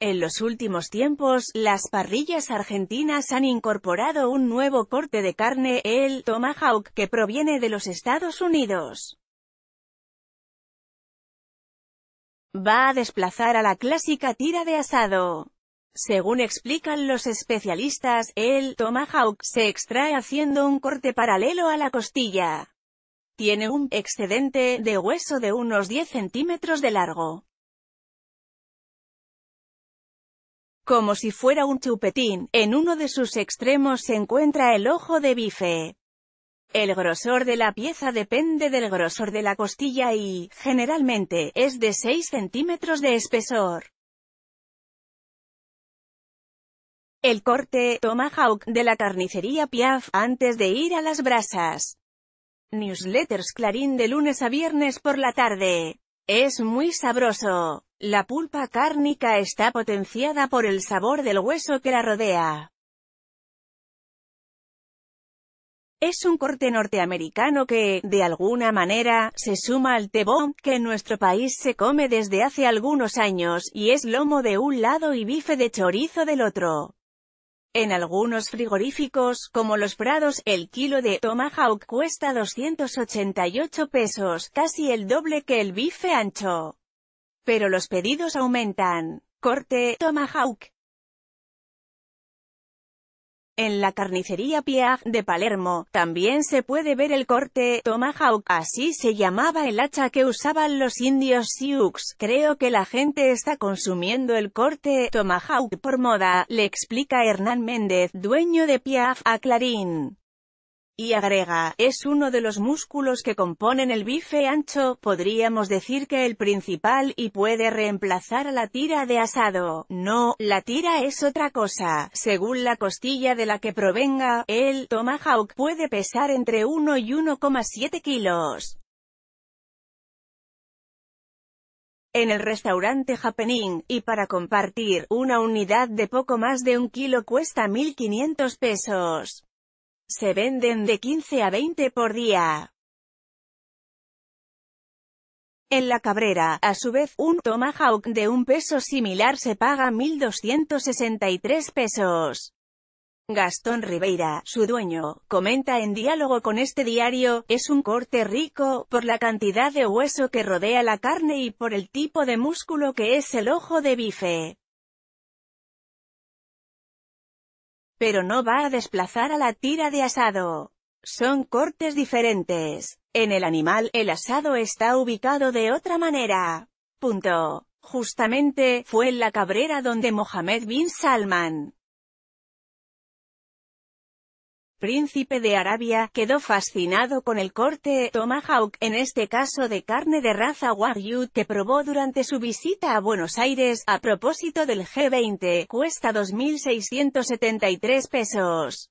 En los últimos tiempos, las parrillas argentinas han incorporado un nuevo corte de carne, el tomahawk, que proviene de los Estados Unidos. Va a desplazar a la clásica tira de asado. Según explican los especialistas, el tomahawk se extrae haciendo un corte paralelo a la costilla. Tiene un excedente de hueso de unos 10 centímetros de largo. Como si fuera un chupetín, en uno de sus extremos se encuentra el ojo de bife. El grosor de la pieza depende del grosor de la costilla y, generalmente, es de 6 centímetros de espesor. El corte Tomahawk de la carnicería Piaf antes de ir a las brasas. Newsletters Clarín de lunes a viernes por la tarde. Es muy sabroso. La pulpa cárnica está potenciada por el sabor del hueso que la rodea. Es un corte norteamericano que, de alguna manera, se suma al tebón, que en nuestro país se come desde hace algunos años, y es lomo de un lado y bife de chorizo del otro. En algunos frigoríficos, como los Prados, el kilo de Tomahawk cuesta 288 pesos, casi el doble que el bife ancho. Pero los pedidos aumentan. Corte, Tomahawk. En la carnicería Piaf de Palermo, también se puede ver el corte tomahawk, así se llamaba el hacha que usaban los indios Sioux. Creo que la gente está consumiendo el corte tomahawk por moda, le explica Hernán Méndez, dueño de Piaf, a Clarín. Y agrega, es uno de los músculos que componen el bife ancho, podríamos decir que el principal, y puede reemplazar a la tira de asado. No, la tira es otra cosa. Según la costilla de la que provenga, el tomahawk puede pesar entre 1 y 1,7 kilos. en el restaurante Happening, y para compartir, una unidad de poco más de un kilo cuesta 1.500 pesos. Se venden de 15 a 20 por día. En la Cabrera, a su vez, un Tomahawk de un peso similar se paga 1.263 pesos. Gastón Ribeira, su dueño, comenta en diálogo con este diario, es un corte rico, por la cantidad de hueso que rodea la carne y por el tipo de músculo que es el ojo de bife. pero no va a desplazar a la tira de asado. Son cortes diferentes. En el animal, el asado está ubicado de otra manera. Punto. Justamente, fue en la cabrera donde Mohammed bin Salman príncipe de Arabia, quedó fascinado con el corte tomahawk, en este caso de carne de raza Wagyu, que probó durante su visita a Buenos Aires, a propósito del G20, cuesta 2.673 pesos.